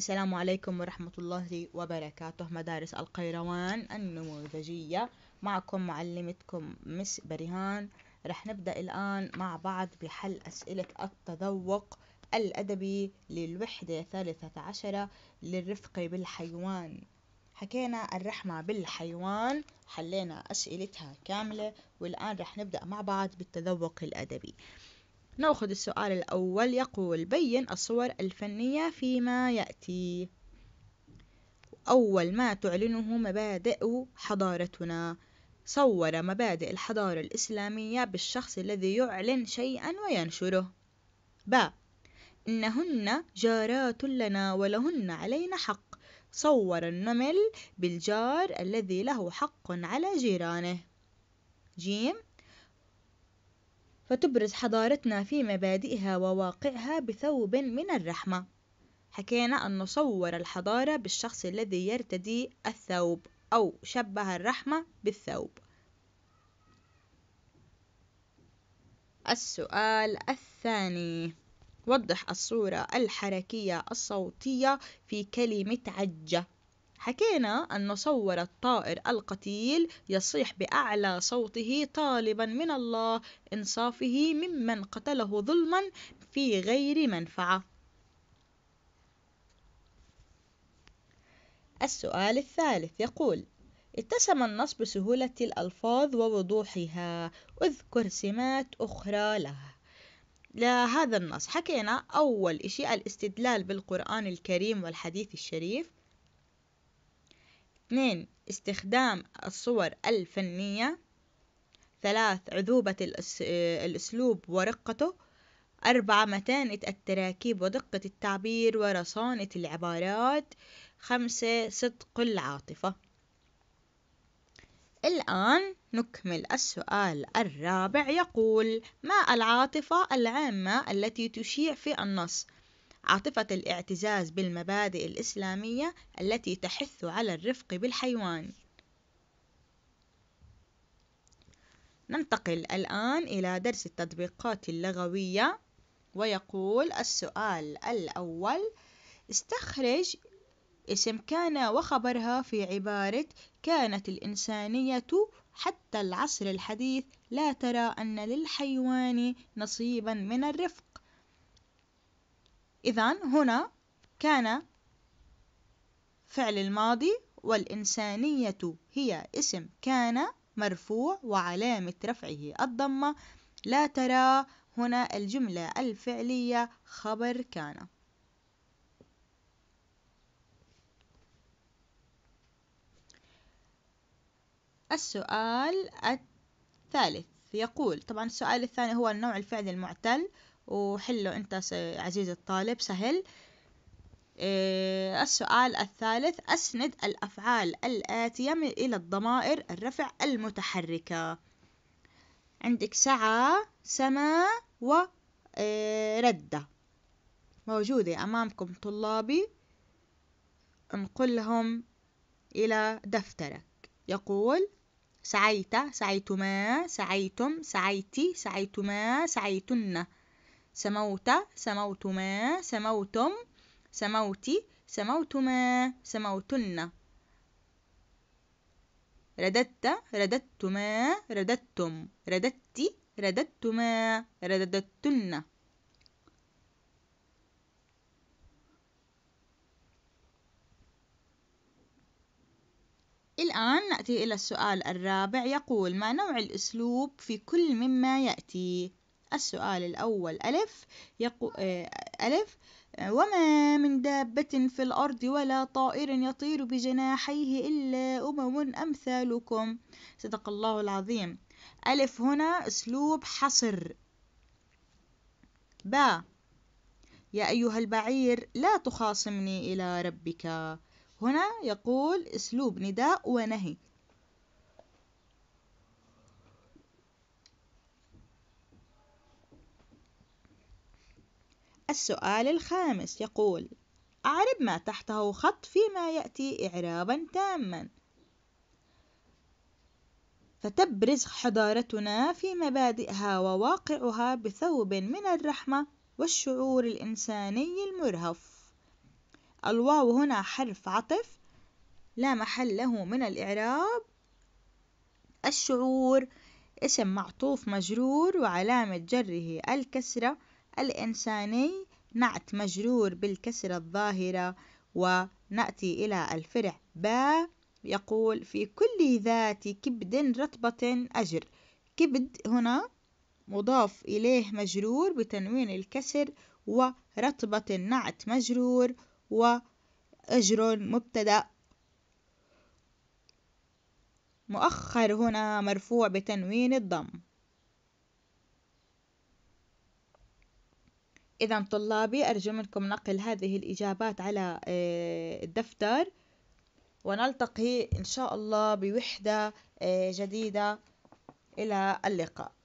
السلام عليكم ورحمة الله وبركاته مدارس القيروان النموذجية معكم معلمتكم مس بريهان رح نبدأ الآن مع بعض بحل أسئلة التذوق الأدبي للوحدة ثالثة عشرة للرفق بالحيوان حكينا الرحمة بالحيوان حلينا أسئلتها كاملة والآن رح نبدأ مع بعض بالتذوق الأدبي نأخذ السؤال الأول يقول بين الصور الفنية فيما يأتي أول ما تعلنه مبادئ حضارتنا صور مبادئ الحضارة الإسلامية بالشخص الذي يعلن شيئا وينشره ب إنهن جارات لنا ولهن علينا حق صور النمل بالجار الذي له حق على جيرانه جيم فتبرز حضارتنا في مبادئها وواقعها بثوب من الرحمة حكينا أن نصور الحضارة بالشخص الذي يرتدي الثوب أو شبه الرحمة بالثوب السؤال الثاني وضح الصورة الحركية الصوتية في كلمة عجة حكينا أن صور الطائر القتيل يصيح بأعلى صوته طالبا من الله إنصافه ممن قتله ظلما في غير منفعة السؤال الثالث يقول اتسم النص بسهولة الألفاظ ووضوحها اذكر سمات أخرى له لهذا النص حكينا أول إشي الاستدلال بالقرآن الكريم والحديث الشريف اثنين استخدام الصور الفنية ثلاث عذوبة الأسلوب ورقته أربعة متانة التراكيب ودقة التعبير ورصانة العبارات خمسة صدق العاطفة الآن نكمل السؤال الرابع يقول ما العاطفة العامة التي تشيع في النص عاطفة الاعتزاز بالمبادئ الإسلامية التي تحث على الرفق بالحيوان. ننتقل الآن إلى درس التطبيقات اللغوية ويقول السؤال الأول استخرج اسم كان وخبرها في عبارة كانت الإنسانية حتى العصر الحديث لا ترى أن للحيوان نصيبا من الرفق إذا هنا كان فعل الماضي والإنسانية هي اسم كان مرفوع وعلامة رفعه الضمة لا ترى هنا الجملة الفعلية خبر كان السؤال الثالث يقول طبعا السؤال الثاني هو النوع الفعل المعتل وحله أنت عزيزي الطالب سهل آه، السؤال الثالث أسند الأفعال الآتية إلى الضمائر الرفع المتحركة عندك سعى سما وردة آه، موجودة أمامكم طلابي انقلهم إلى دفترك يقول سعيت سعيتما سعيتم سعيتي سعيتما سعيتن سموت سموتما سموتم سموتي سموتما سموتن رددت رددتما رددتم رددت رددتما رددتن الآن نأتي إلى السؤال الرابع يقول ما نوع الأسلوب في كل مما يأتي السؤال الأول ألف يقو آه، ألف آه، وما من دابة في الأرض ولا طائر يطير بجناحيه إلا أمم أمثالكم صدق الله العظيم ألف هنا أسلوب حصر با يا أيها البعير لا تخاصمني إلى ربك هنا يقول أسلوب نداء ونهي السؤال الخامس يقول أعرب ما تحته خط فيما يأتي إعرابا تاما فتبرز حضارتنا في مبادئها وواقعها بثوب من الرحمة والشعور الإنساني المرهف الواو هنا حرف عطف لا محل له من الإعراب الشعور اسم معطوف مجرور وعلامة جره الكسرة الإنساني نعت مجرور بالكسرة الظاهرة ونأتي إلى الفرع با يقول في كل ذات كبد رطبة أجر كبد هنا مضاف إليه مجرور بتنوين الكسر ورطبة نعت مجرور وأجر مبتدأ مؤخر هنا مرفوع بتنوين الضم إذا طلابي أرجو منكم نقل هذه الإجابات على آه، الدفتر ونلتقي إن شاء الله بوحدة آه، جديدة إلى اللقاء